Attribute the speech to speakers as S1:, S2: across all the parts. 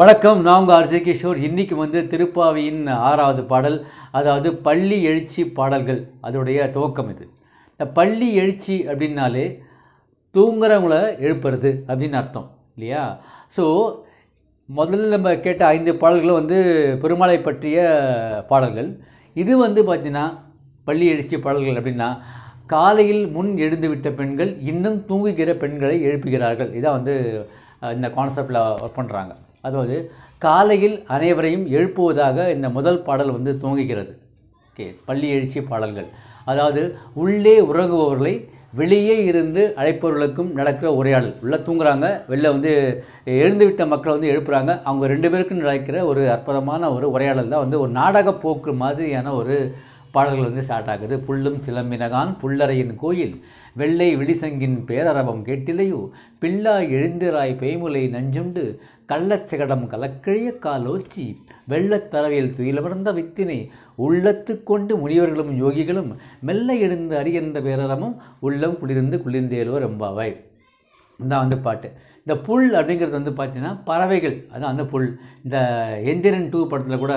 S1: வணக்கம் நான் உங்கள் ஆர்ஜே கிஷோர் இன்றைக்கி வந்து திருப்பாவியின் ஆறாவது பாடல் அதாவது பள்ளி எழுச்சி பாடல்கள் அதோடைய துவக்கம் இது இந்த பள்ளி எழுச்சி அப்படின்னாலே தூங்குறவங்கள எழுப்புறது அப்படின்னு அர்த்தம் இல்லையா ஸோ முதல்ல நம்ம கேட்ட ஐந்து பாடல்களும் வந்து பெருமாளை பற்றிய பாடல்கள் இது வந்து பார்த்திங்கன்னா பள்ளி எழுச்சி பாடல்கள் அப்படின்னா காலையில் முன் எழுந்துவிட்ட பெண்கள் இன்னும் தூங்குகிற பெண்களை எழுப்புகிறார்கள் இதான் வந்து இந்த கான்செப்டில் ஒர்க் பண்ணுறாங்க அதாவது காலையில் அனைவரையும் எழுப்புவதாக இந்த முதல் பாடல் வந்து துவங்குகிறது ஓகே பள்ளி எழுச்சி பாடல்கள் அதாவது உள்ளே உறங்குபவர்களை வெளியே இருந்து அழைப்பவர்களுக்கும் நடக்கிற உரையாடல் உள்ளே தூங்குறாங்க வெளில வந்து எழுந்துவிட்ட மக்களை வந்து எழுப்புறாங்க அவங்க ரெண்டு பேருக்கும் நடக்கிற ஒரு அற்புதமான ஒரு உரையாடல் தான் வந்து ஒரு நாடக போக்கு மாதிரியான ஒரு பாடல்கள் வந்து ஸ்டார்ட் ஆகுது புள்ளும் சிலம்பினகான் புல்லறையின் கோயில் வெள்ளை விழிசங்கின் பேரரவம் கேட்டிலையோ பில்லா எழுந்திராய் பேய்முலை நஞ்சுண்டு கள்ளச்சகடம் கலக்கழிய காலோச்சி வெள்ளத்தரவில் துயிலமர்ந்த வித்தினை உள்ளத்து கொண்டு முனிவர்களும் யோகிகளும் மெல்ல எழுந்து அறியந்த பேரரமும் உள்ளம் குளிர்ந்து குளிர்ந்தேலோ ரொம்பவை இந்த வந்து பாட்டு இந்த புல் அப்படிங்கிறது வந்து பார்த்திங்கன்னா பறவைகள் அதுதான் அந்த புல் இந்த எந்திரன் டூ படத்தில் கூட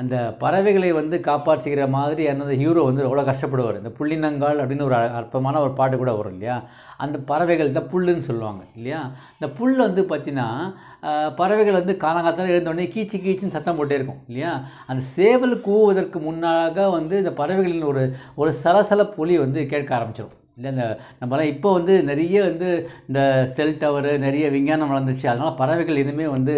S1: அந்த பறவைகளை வந்து காப்பாற்றிக்கிற மாதிரி அந்த ஹீரோ வந்து அவ்வளோ கஷ்டப்படுவார் இந்த புள்ளினங்கால் அப்படின்னு ஒரு அற்பமான ஒரு பாட்டு கூட வரும் இல்லையா அந்த பறவைகள் இந்த புல்லுன்னு சொல்லுவாங்க இல்லையா இந்த புல் வந்து பார்த்திங்கன்னா பறவைகள் வந்து காலங்காலத்தில் எழுந்தோடனே கீச்சு கீச்சுன்னு சத்தம் போட்டே இருக்கும் இல்லையா அந்த சேவல் கூவுவதற்கு முன்னாக வந்து இந்த பறவைகளின் ஒரு ஒரு சலசல புலி வந்து கேட்க ஆரம்பிச்சிடும் இல்லை இந்த நம்மளாம் இப்போ வந்து நிறைய வந்து இந்த செல் டவரு நிறைய விஞ்ஞானம் வளர்ந்துச்சு அதனால் பறவைகள் இனிமேல் வந்து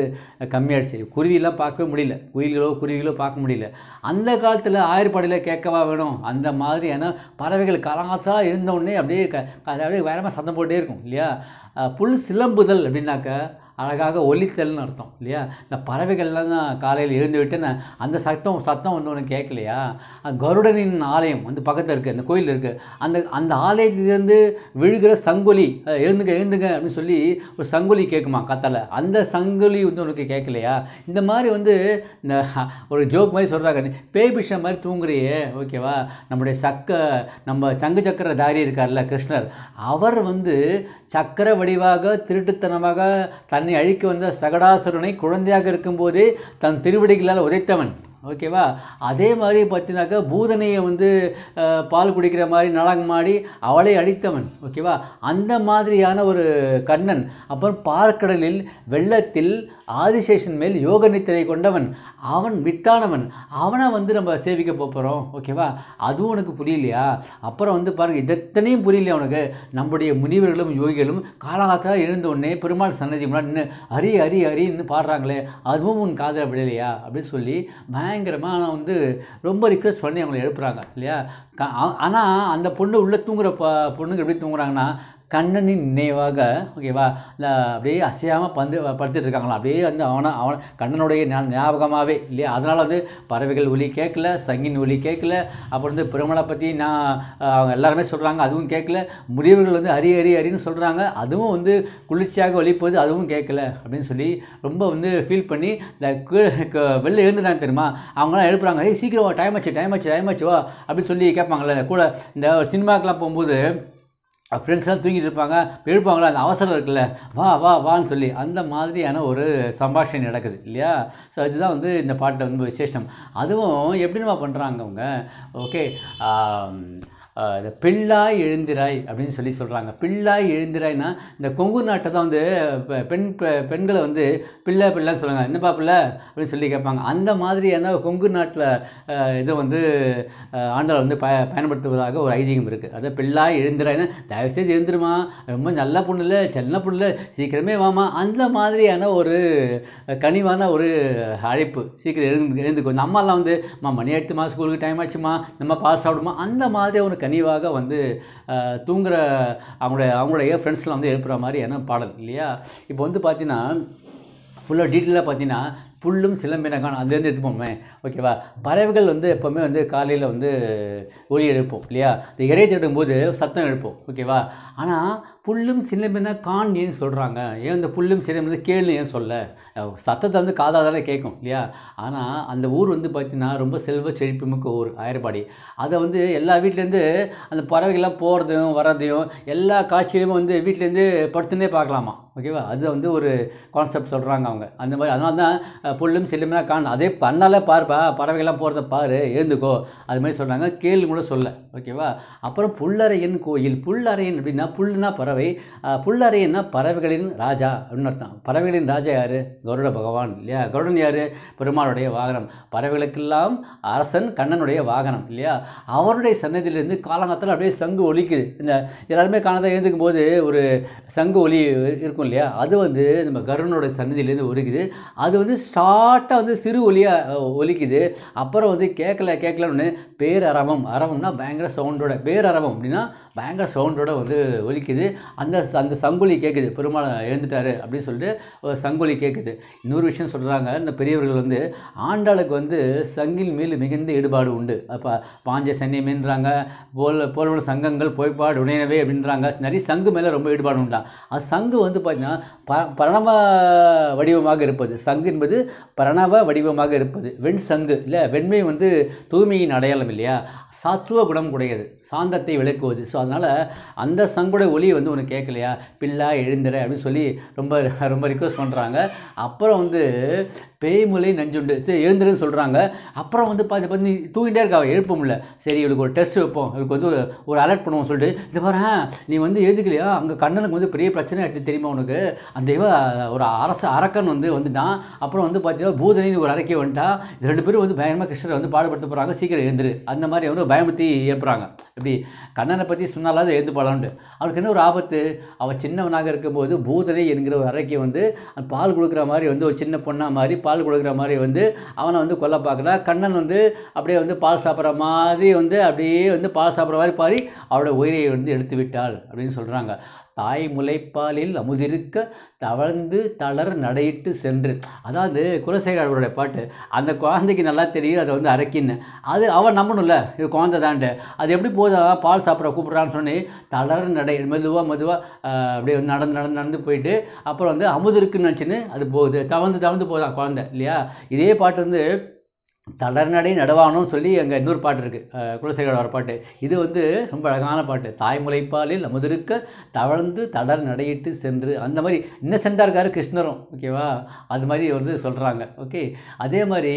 S1: கம்மியாகிடுச்சு குருவிலாம் பார்க்கவே முடியல குயில்களோ குருவிகளோ பார்க்க முடியல அந்த காலத்தில் ஆயிரப்பாடியில் கேட்கவா வேணும் அந்த மாதிரி ஏன்னா பறவைகள் காலங்காலத்தில் இருந்தவுடனே அப்படியே க அப்படியே வேறமாக சத்தம் போட்டே இருக்கும் இல்லையா புல் சிலம்புதல் அப்படின்னாக்கா அழகாக ஒலித்தல்னு அர்த்தம் இல்லையா இந்த பறவைகள்லாம் தான் காலையில் எழுந்து விட்டு அந்த சத்தம் சத்தம் ஒன்று ஒன்று கேட்கலையா கருடனின் ஆலயம் வந்து பக்கத்தில் இருக்குது அந்த கோயில் இருக்குது அந்த அந்த ஆலயத்திலேருந்து விழுகிற சங்கொலி எழுந்துங்க எழுந்துங்க அப்படின்னு சொல்லி ஒரு சங்கொலி கேட்குமா கத்தலை அந்த சங்கொலி வந்து உனக்கு கேட்கலையா இந்த மாதிரி வந்து இந்த ஒரு ஜோக் மாதிரி சொல்கிறாங்க பேய் மாதிரி தூங்குறியே ஓகேவா நம்முடைய சக்க நம்ம சங்கு சக்கர தாரி இருக்கார்ல கிருஷ்ணர் அவர் வந்து சக்கர வடிவாக திருட்டுத்தனமாக தன் தன்னை அழிக்க வந்த சகடாசுரனை குழந்தையாக இருக்கும்போதே தன் திருவிடிகளால் உதைத்தவன் ஓகேவா அதே மாதிரி பார்த்தினாக்கா பூதனையை வந்து பால் குடிக்கிற மாதிரி நலங்கம் மாடி அவளை அழித்தவன் ஓகேவா அந்த மாதிரியான ஒரு கண்ணன் அப்புறம் பார்க்கடலில் வெள்ளத்தில் ஆதிசேஷன் மேல் யோக நித்திரை கொண்டவன் அவன் வித்தானவன் அவனை வந்து நம்ம சேவிக்க போகிறோம் ஓகேவா அதுவும் உனக்கு புரியலையா அப்புறம் வந்து பாருங்கள் இதத்தனையும் புரியலையா உனக்கு நம்முடைய முனிவர்களும் யோகிகளும் காலகாலத்தில் எழுந்த உடனே பெருமாள் சன்னதி முன்னாடி நின்று அரி அரி அரின்னு பாடுறாங்களே அதுவும் உன் காதில் விடலையா அப்படின்னு சொல்லி பயங்கரமாக நான் வந்து ரொம்ப ரிக்வெஸ்ட் பண்ணி அவங்களை எழுப்புறாங்க இல்லையா க ஆனால் அந்த பொண்ணு உள்ளே தூங்குற ப பொண்ணுங்க எப்படி தூங்குறாங்கன்னா கண்ணனின் நினைவாக ஓகேவா அப்படியே அசையாமல் பந்து படுத்துட்டு இருக்காங்களா அப்படியே வந்து அவனை அவன் கண்ணனுடைய ஞாபகமாகவே இல்லையா அதனால் வந்து பறவைகள் ஒலி கேட்கல சங்கின் ஒலி கேட்கல அப்புறம் வந்து பெருமளை பற்றி நான் அவங்க எல்லாருமே சொல்கிறாங்க அதுவும் கேட்கல முடிவுகள் வந்து அரி அரி அரின்னு சொல்கிறாங்க அதுவும் வந்து குளிர்ச்சியாக ஒழிப்பது அதுவும் கேட்கல அப்படின்னு சொல்லி ரொம்ப வந்து ஃபீல் பண்ணி இந்த கீழே வெளில எழுந்துட்டாங்க தெரியுமா அவங்களாம் எழுப்புறாங்க ஏய் சீக்கிரம் டைம் ஆச்சு டைம் ஆச்சு டைம் ஆச்சு வா அப்படின்னு சொல்லி கேட்பாங்க கேட்பாங்களே கூட இந்த சினிமாக்கெலாம் போகும்போது ஃப்ரெண்ட்ஸ்லாம் தூங்கிட்டு இருப்பாங்க எழுப்பாங்களா அந்த அவசரம் இருக்குல்ல வா வா வான்னு சொல்லி அந்த மாதிரியான ஒரு சம்பாஷணம் நடக்குது இல்லையா ஸோ இதுதான் வந்து இந்த பாட்டில் வந்து விசேஷம் அதுவும் எப்படி நம்ம பண்ணுறாங்க அவங்க ஓகே இந்த பிள்ளாய் எழுந்திராய் அப்படின்னு சொல்லி சொல்கிறாங்க பிள்ளாய் எழுந்திராய்னா இந்த கொங்கு நாட்டை தான் வந்து பெண் பெண்களை வந்து பிள்ளை பிள்ளைன்னு சொல்லுவாங்க என்னப்பா பிள்ளை அப்படின்னு சொல்லி கேட்பாங்க அந்த மாதிரியான கொங்கு நாட்டில் இதை வந்து ஆண்டவர் வந்து பய பயன்படுத்துவதாக ஒரு ஐதீகம் இருக்குது அதை பிள்ளாய் எழுந்திராய்னா தயவுசெய்து எழுந்துருமா ரொம்ப நல்ல பொண்ணு இல்லை செல்ல இல்லை சீக்கிரமே வாமா அந்த மாதிரியான ஒரு கனிவான ஒரு அழைப்பு சீக்கிரம் எழுந்து எழுந்துக்கோ நம்மலாம் வந்து அம்மா மணி ஆயிடுச்சுமா ஸ்கூலுக்கு டைம் ஆச்சுமா நம்ம பாஸ் ஆகிடுமா அந்த மாதிரி ஒரு கனிவாக வந்து தூங்குற அவங்களுடைய அவங்களுடைய ஃப்ரெண்ட்ஸ்லாம் வந்து எழுப்புற மாதிரி என்ன பாடல் இல்லையா இப்போ வந்து பார்த்தீங்கன்னா ஃபுல்லாக டீட்டெயிலாக பார்த்தீங்கன்னா புல்லும் சிலம்பினகான் அதுலேருந்து எடுத்துப்போமே ஓகேவா பறவைகள் வந்து எப்போவுமே வந்து காலையில் வந்து ஒளி எழுப்போம் இல்லையா இந்த இறை போது சத்தம் எழுப்போம் ஓகேவா ஆனால் புல்லும் சின்னமென கான் ஏன்னு சொல்கிறாங்க ஏன் இந்த புல்லும் சின்னமென கேள்னு ஏன் சொல்ல சத்தத்தை வந்து காதாக தானே கேட்கும் இல்லையா ஆனால் அந்த ஊர் வந்து பார்த்திங்கன்னா ரொம்ப செல்வ மிக்க ஊர் ஆயர்பாடி அதை வந்து எல்லா வீட்லேருந்து அந்த பறவைகள்லாம் போகிறதையும் வரதையும் எல்லா காட்சியிலையும் வந்து வீட்டிலேருந்து படுத்துனே பார்க்கலாமா ஓகேவா அது வந்து ஒரு கான்செப்ட் சொல்கிறாங்க அவங்க அந்த மாதிரி அதனால தான் புல்லும் செல்லுமே காணும் அதே பண்ணாலே பார்ப்பா பறவைகள்லாம் போகிறத பாரு எழுந்துக்கோ அது மாதிரி சொல்கிறாங்க கேள்வி கூட சொல்ல ஓகேவா அப்புறம் புல்லறையின் கோயில் புல்லறையின் அப்படின்னா புல்லுனா பறவை பறவை என்ன பறவைகளின் ராஜா அப்படின்னு அர்த்தம் பறவைகளின் ராஜா யார் கருட பகவான் இல்லையா கருடன் யார் பெருமாளுடைய வாகனம் பறவைகளுக்கெல்லாம் அரசன் கண்ணனுடைய வாகனம் இல்லையா அவருடைய சன்னதியிலிருந்து காலங்காலத்தில் அப்படியே சங்கு ஒலிக்குது இந்த எல்லாருமே காலத்தில் எழுந்துக்கும் போது ஒரு சங்கு ஒலி இருக்கும் இல்லையா அது வந்து நம்ம கருடனுடைய சன்னதியிலேருந்து ஒலிக்குது அது வந்து ஸ்டார்ட்டாக வந்து சிறு ஒலியாக ஒலிக்குது அப்புறம் வந்து கேட்கல கேட்கலன்னு பேரரவம் அரவம்னா பயங்கர சவுண்டோட பேரரவம் அப்படின்னா பயங்கர சவுண்டோட வந்து ஒலிக்குது அந்த அந்த சங்குலி கேட்குது பெருமாள் எழுந்துட்டாரு அப்படின்னு சொல்லிட்டு சங்குலி கேட்குது இன்னொரு விஷயம் சொல்கிறாங்க இந்த பெரியவர்கள் வந்து ஆண்டாளுக்கு வந்து சங்கின் மேல் மிகுந்த ஈடுபாடு உண்டு அப்போ பாஞ்ச சென்னைமேன்றாங்க போல் போலோட சங்கங்கள் போய்ப்பாடு உடையனவே அப்படின்றாங்க நிறைய சங்கு மேலே ரொம்ப ஈடுபாடு உண்டா அது சங்கு வந்து பார்த்திங்கன்னா ப பரணவ வடிவமாக இருப்பது சங்கு என்பது பரணவ வடிவமாக இருப்பது வெண் சங்கு இல்லை வெண்மை வந்து தூய்மையின் அடையாளம் இல்லையா சாத்துவ குணம் உடையது சாந்தத்தை விளக்குவது ஸோ அதனால் அந்த சங்குடைய ஒலி வந்து உனக்கு கேட்கலையா பில்லா எழுந்திர அப்படின்னு சொல்லி ரொம்ப ரொம்ப ரிக்வஸ்ட் பண்ணுறாங்க அப்புறம் வந்து பேய்முலை நஞ்சுண்டு சரி எழுந்துருன்னு சொல்கிறாங்க அப்புறம் வந்து பார்த்து பார்த்து தூங்கிட்டே இருக்கா எழுப்ப முடியல சரி இவளுக்கு ஒரு டெஸ்ட் வைப்போம் இவளுக்கு வந்து ஒரு அலர்ட் பண்ணுவோம் சொல்லிட்டு இது பாரு நீ வந்து எழுதுக்கலையா அங்கே கண்ணனுக்கு வந்து பெரிய பிரச்சனை எடுத்து தெரியுமா உனக்கு அந்த இவ ஒரு அரசு அரக்கன் வந்து வந்துட்டான் அப்புறம் வந்து பார்த்தீங்கன்னா பூதனின்னு ஒரு அரக்கை வந்துட்டான் இது ரெண்டு பேரும் வந்து பயங்கரமாக கிருஷ்ணரை வந்து பாடுபடுத்த போகிறாங்க சீக்கிரம் எழுந்துரு அந்த மாதிரி வந்து பயமுத்தி ஏற்படுறாங்க இப்படி கண்ணனை பற்றி சொன்னாலாவது எழுந்து போகலான்ட்டு அவனுக்கு என்ன ஒரு ஆபத்து அவள் சின்னவனாக இருக்கும்போது பூதனை என்கிற ஒரு அறைக்கு வந்து பால் கொடுக்குற மாதிரி வந்து ஒரு சின்ன பொண்ணாக மாதிரி பால் கொடுக்குற மாதிரி வந்து அவனை வந்து கொல்ல பார்க்குறா கண்ணன் வந்து அப்படியே வந்து பால் சாப்பிட்ற மாதிரி வந்து அப்படியே வந்து பால் சாப்பிட்ற மாதிரி பாரி அவளோட உயிரை வந்து எடுத்து விட்டாள் அப்படின்னு சொல்கிறாங்க தாய் முளைப்பாலில் அமுதிருக்க தவழ்ந்து தளர் நடையிட்டு சென்று அதாவது குலசேகர் அவருடைய பாட்டு அந்த குழந்தைக்கு நல்லா தெரியும் அதை வந்து அரைக்கின்னு அது அவன் நம்பணும்ல இது குழந்தை தாண்டு அது எப்படி போதா பால் சாப்பிட்ற கூப்பிட்றான்னு சொன்னி தளர் நடை மெதுவாக மெதுவாக அப்படியே நடந்து நடந்து நடந்து போயிட்டு அப்புறம் வந்து அமுதிருக்குன்னு நினச்சின்னு அது போகுது தவழ்ந்து தவழ்ந்து போதான் குழந்தை இல்லையா இதே பாட்டு வந்து தளர்நடை நடவானும் சொல்லி அங்கே இன்னொரு பாட்டு இருக்குது குலசேகரோட ஒரு பாட்டு இது வந்து ரொம்ப அழகான பாட்டு தாய்மொழிப்பாலில் அமுதிருக்க தவழ்ந்து தளர் நடையிட்டு சென்று அந்த மாதிரி இன்னசெண்டாக இருக்கார் கிருஷ்ணரும் ஓகேவா அது மாதிரி வந்து சொல்கிறாங்க ஓகே அதே மாதிரி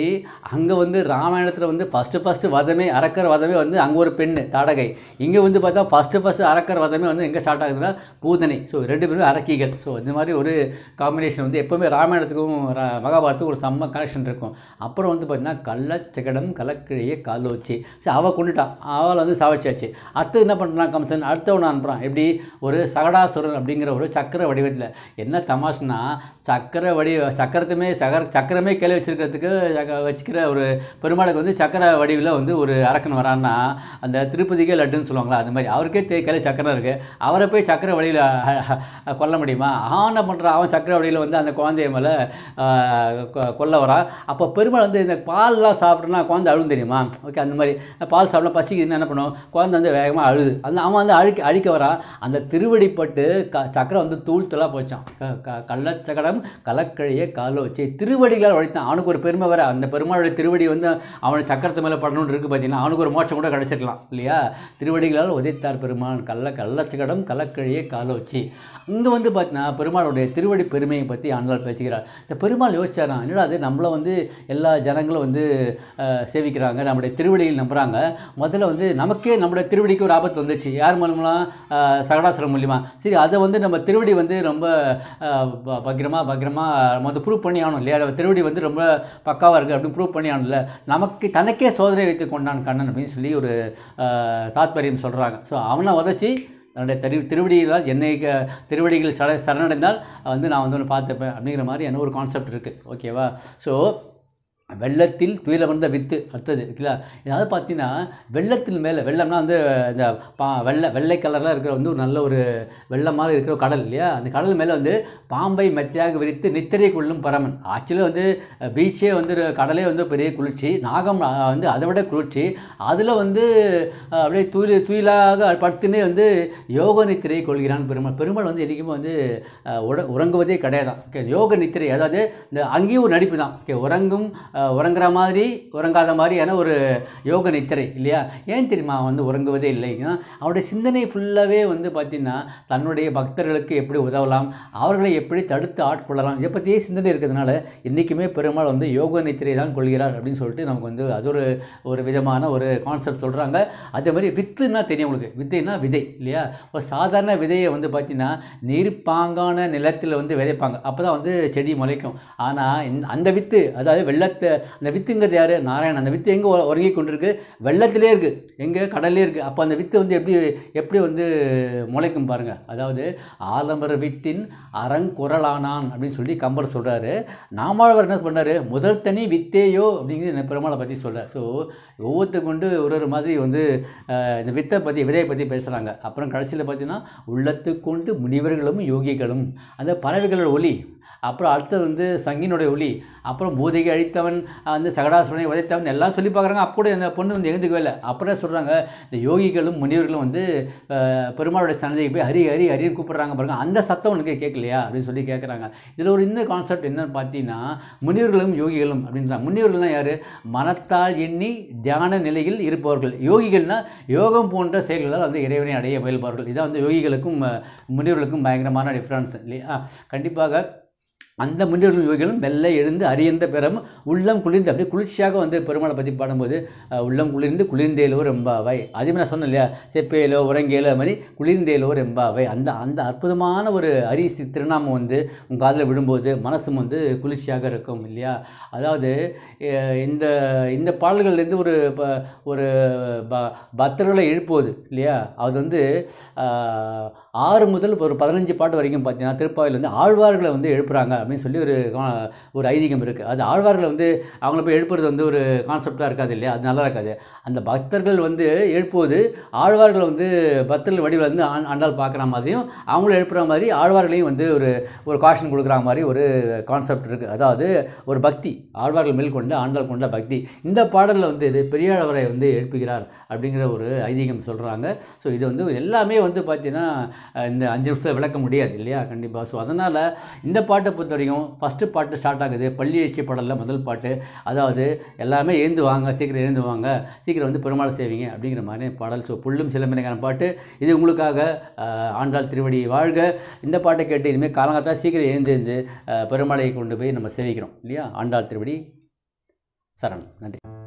S1: அங்கே வந்து ராமாயணத்தில் வந்து ஃபஸ்ட்டு ஃபஸ்ட்டு வதமே அரக்கர் வதமே வந்து அங்கே ஒரு பெண் தாடகை இங்கே வந்து பார்த்தா ஃபஸ்ட்டு ஃபஸ்ட்டு அரக்கர் வதமே வந்து எங்கே ஸ்டார்ட் ஆகுதுன்னா பூதனை ஸோ ரெண்டு பேருமே அரக்கிகள் ஸோ இந்த மாதிரி ஒரு காம்பினேஷன் வந்து எப்போவுமே ராமாயணத்துக்கும் மகாபாரத்துக்கும் ஒரு செம்ம கனெக்ஷன் இருக்கும் அப்புறம் வந்து பார்த்திங்கன்னா கள்ளச்சகடம் கலக்கிழைய காலோச்சி சரி அவள் கொண்டுட்டான் அவளை வந்து சாவச்சாச்சு அடுத்து என்ன பண்ணுறான் கம்சன் அடுத்தவனை அனுப்புகிறான் எப்படி ஒரு சகடாசுரன் அப்படிங்கிற ஒரு சக்கர வடிவத்தில் என்ன தமாஷ்னா சக்கர வடிவ சக்கரத்துமே சகர சக்கரமே கேள்வி வச்சுருக்கிறதுக்கு வச்சுக்கிற ஒரு பெருமாளுக்கு வந்து சக்கர வடிவில் வந்து ஒரு அரக்கன் வரான்னா அந்த திருப்பதிக்கே லட்டுன்னு சொல்லுவாங்களா அது மாதிரி அவருக்கே தே கேள்வி சக்கரம் இருக்குது அவரை போய் சக்கர வடியில் கொல்ல முடியுமா என்ன பண்ணுறான் அவன் சக்கர வடியில் வந்து அந்த குழந்தைய மேலே கொல்ல வரான் அப்போ பெருமாள் வந்து இந்த பால்லாம் சாப்பிட்றனா குழந்தை அழுது தெரியுமா ஓகே அந்த மாதிரி பால் சாப்பிட்னா பசிக்குதுன்னு என்ன பண்ணுவோம் குழந்தை வந்து வேகமாக அழுது அந்த அவன் வந்து அழிக்க அழிக்க வரா அந்த திருவடிப்பட்டு க சக்கரை வந்து தூள் தூளாக போச்சான் க கள்ளச்சக்கரம் கலக்கழியை கால வச்சு திருவடிகளால் உழைத்தான் அவனுக்கு ஒரு பெருமை வேறு அந்த பெருமாளுடைய திருவடி வந்து அவனை சக்கரத்து மேலே படணும்னு இருக்குது பார்த்தீங்கன்னா அவனுக்கு ஒரு மோட்சம் கூட கிடச்சிருக்கலாம் இல்லையா திருவடிகளால் உதைத்தார் பெருமான் கள்ள கள்ளச்சக்கடம் கலக்கழியை கால வச்சு இங்கே வந்து பார்த்தீங்கன்னா பெருமாளுடைய திருவடி பெருமையை பற்றி ஆண்டால் பேசுகிறார் இந்த பெருமாள் யோசிச்சாரான் என்னடா அது நம்மளை வந்து எல்லா ஜனங்களும் வந்து சேவிக்கிறாங்க நம்முடைய திருவடியில் நம்புகிறாங்க முதல்ல வந்து நமக்கே நம்முடைய திருவடிக்கு ஒரு ஆபத்து வந்துச்சு யார் மூலமெல்லாம் சகடாசுரம் மூலிமா சரி அதை வந்து நம்ம திருவடி வந்து ரொம்ப பக்கிரமாக பக்கிரமாக நம்ம வந்து ப்ரூவ் பண்ணி ஆகணும் இல்லையா திருவடி வந்து ரொம்ப பக்காவாக இருக்குது அப்படின்னு ப்ரூவ் பண்ணி ஆகணும்ல நமக்கு தனக்கே சோதனை வைத்து கொண்டான் கண்ணன் அப்படின்னு சொல்லி ஒரு தாத்பரியம் சொல்கிறாங்க ஸோ அவனை உதச்சி தன்னுடைய திரு திருவடிகளால் என்னை திருவடிகள் சட சரணடைந்தால் வந்து நான் வந்து ஒன்று பார்த்துப்பேன் அப்படிங்கிற மாதிரி என்ன ஒரு கான்செப்ட் இருக்குது ஓகேவா ஸோ வெள்ளத்தில் துயிலமர்ந்த வித்து அடுத்தது இருக்குல்ல ஏதாவது பார்த்தீங்கன்னா வெள்ளத்தில் மேலே வெள்ளம்னா வந்து இந்த பா வெள்ளை வெள்ளை கலரில் இருக்கிற வந்து ஒரு நல்ல ஒரு வெள்ளம் மாதிரி இருக்கிற கடல் இல்லையா அந்த கடல் மேலே வந்து பாம்பை மெத்தையாக விரித்து நித்திரை கொள்ளும் பரமன் ஆக்சுவலாக வந்து பீச்சே வந்து கடலே வந்து பெரிய குளிர்ச்சி நாகம் வந்து அதை விட குளிர்ச்சி அதில் வந்து அப்படியே துயில் துயிலாக படுத்துனே வந்து யோக நித்திரை கொள்கிறான் பெருமாள் பெருமாள் வந்து என்றைக்குமே வந்து உட உறங்குவதே கிடையாது ஓகே யோக நித்திரை அதாவது இந்த அங்கேயும் ஒரு நடிப்பு தான் ஓகே உறங்கும் உறங்குற மாதிரி உறங்காத மாதிரியான ஒரு யோக நித்திரை இல்லையா ஏன் தெரியுமா வந்து உறங்குவதே இல்லை அவருடைய சிந்தனை ஃபுல்லாகவே வந்து பார்த்திங்கன்னா தன்னுடைய பக்தர்களுக்கு எப்படி உதவலாம் அவர்களை எப்படி தடுத்து ஆட்கொள்ளலாம் இதை பற்றியே சிந்தனை இருக்கிறதுனால இன்றைக்குமே பெருமாள் வந்து யோக நித்திரை தான் கொள்கிறார் அப்படின்னு சொல்லிட்டு நமக்கு வந்து அது ஒரு ஒரு விதமான ஒரு கான்செப்ட் சொல்கிறாங்க அதே மாதிரி வித்துன்னா தெரியும் உங்களுக்கு வித்தைனா விதை இல்லையா ஒரு சாதாரண விதையை வந்து பார்த்திங்கன்னா நீர்ப்பாங்கான நிலத்தில் வந்து விதைப்பாங்க அப்போ தான் வந்து செடி முளைக்கும் ஆனால் அந்த வித்து அதாவது வெள்ளத்தை அந்த வித்துங்கிறது யார் நாராயணன் அந்த வித்து எங்கே உறங்கி கொண்டிருக்கு வெள்ளத்திலே இருக்குது எங்கே கடல்லே இருக்குது அப்போ அந்த வித்து வந்து எப்படி எப்படி வந்து முளைக்கும் பாருங்கள் அதாவது ஆலம்பர வித்தின் அறங்குரலானான் அப்படின்னு சொல்லி கம்பர் சொல்கிறாரு நாமாழ்வர் என்ன பண்ணார் முதல் தனி வித்தேயோ அப்படிங்கிறது பெருமாளை பற்றி சொல்கிறார் ஸோ ஒவ்வொருத்த கொண்டு ஒரு ஒரு மாதிரி வந்து இந்த வித்தை பற்றி விதையை பற்றி பேசுகிறாங்க அப்புறம் கடைசியில் பார்த்தீங்கன்னா உள்ளத்துக்கொண்டு முனிவர்களும் யோகிகளும் அந்த பறவைகளோட ஒலி அப்புறம் அடுத்தது வந்து சங்கினுடைய ஒலி அப்புறம் பூதையை அழித்தவன் தேவன் வந்து சகடாசுரனை உதைத்தவன் எல்லாம் சொல்லி பார்க்குறாங்க அப்போ கூட அந்த பொண்ணு வந்து எழுந்துக்கவே இல்லை அப்புறம் சொல்கிறாங்க இந்த யோகிகளும் முனிவர்களும் வந்து பெருமாளுடைய சன்னதிக்கு போய் ஹரி ஹரி ஹரின்னு கூப்பிட்றாங்க பாருங்க அந்த சத்தம் உனக்கு கேட்கலையா அப்படின்னு சொல்லி கேட்குறாங்க இதில் ஒரு இன்னும் கான்செப்ட் என்னன்னு பார்த்தீங்கன்னா முனிவர்களும் யோகிகளும் அப்படின்றாங்க முனிவர்கள்னால் யார் மனத்தால் எண்ணி தியான நிலையில் இருப்பவர்கள் யோகிகள்னால் யோகம் போன்ற செயல்களால் வந்து இறைவனை அடைய முயல்பவர்கள் இதான் வந்து யோகிகளுக்கும் முனிவர்களுக்கும் பயங்கரமான டிஃப்ரென்ஸ் இல்லையா கண்டிப்பாக அந்த முனிவர்களும் யோகிகளும் மெல்ல எழுந்து அறியந்த பிறம் உள்ளம் குளிர்ந்து அப்படியே குளிர்ச்சியாக வந்து பெருமாளை பற்றி பாடும்போது உள்ளம் குளிர்ந்து குளிர்ந்தேலோ ரெம்பாவை அதே மாதிரி நான் சொன்னேன் இல்லையா செப்பேலோ உறங்கேலோ மாதிரி குளிர்ந்தேலோ ரெம்பாவை அந்த அந்த அற்புதமான ஒரு அரிசி திருநாமம் வந்து உங்கள் காதில் விடும்போது மனசும் வந்து குளிர்ச்சியாக இருக்கும் இல்லையா அதாவது இந்த இந்த பாடல்கள்லேருந்து ஒரு ஒரு பக்தர்களை எழுப்புவது இல்லையா அது வந்து ஆறு முதல் ஒரு பதினஞ்சு பாட்டு வரைக்கும் பார்த்தீங்கன்னா திருப்பாவில் வந்து ஆழ்வார்களை வந்து எழுப்புறாங்க அப்படின்னு சொல்லி ஒரு ஒரு ஐதீகம் இருக்குது அது ஆழ்வார்கள் வந்து அவங்கள போய் எழுப்புறது வந்து ஒரு கான்செப்டாக இருக்காது இல்லையா அது நல்லா இருக்காது அந்த பக்தர்கள் வந்து எழுப்புவது ஆழ்வார்களை வந்து பக்தர்கள் வடிவில் வந்து ஆண்டால் பார்க்குற மாதிரியும் அவங்களும் எழுப்புற மாதிரி ஆழ்வார்களையும் வந்து ஒரு ஒரு காஷன் கொடுக்குற மாதிரி ஒரு கான்செப்ட் இருக்குது அதாவது ஒரு பக்தி ஆழ்வார்கள் மேல் கொண்ட ஆண்டாள் கொண்ட பக்தி இந்த பாடலில் வந்து இது பெரியாழ்வரை வந்து எழுப்புகிறார் அப்படிங்கிற ஒரு ஐதீகம் சொல்கிறாங்க ஸோ இது வந்து எல்லாமே வந்து பார்த்திங்கன்னா இந்த அஞ்சு நிமிஷத்தில் விளக்க முடியாது இல்லையா கண்டிப்பாக ஸோ அதனால் இந்த பாட்டை பொறுத்தவரை தெரியும் ஃபஸ்ட்டு பாட்டு ஸ்டார்ட் ஆகுது பள்ளி எழுச்சி பாடலில் முதல் பாட்டு அதாவது எல்லாமே எழுந்து வாங்க சீக்கிரம் எழுந்து வாங்க சீக்கிரம் வந்து பெருமாள் செய்வீங்க அப்படிங்கிற மாதிரி பாடல் ஸோ புல்லும் சிலம்பினைக்கான பாட்டு இது உங்களுக்காக ஆண்டாள் திருவடி வாழ்க இந்த பாட்டை கேட்டு இனிமேல் காலங்காத்தால் சீக்கிரம் எழுந்து எழுந்து பெருமாளையை கொண்டு போய் நம்ம சேவிக்கிறோம் இல்லையா ஆண்டாள் திருவடி சரண் நன்றி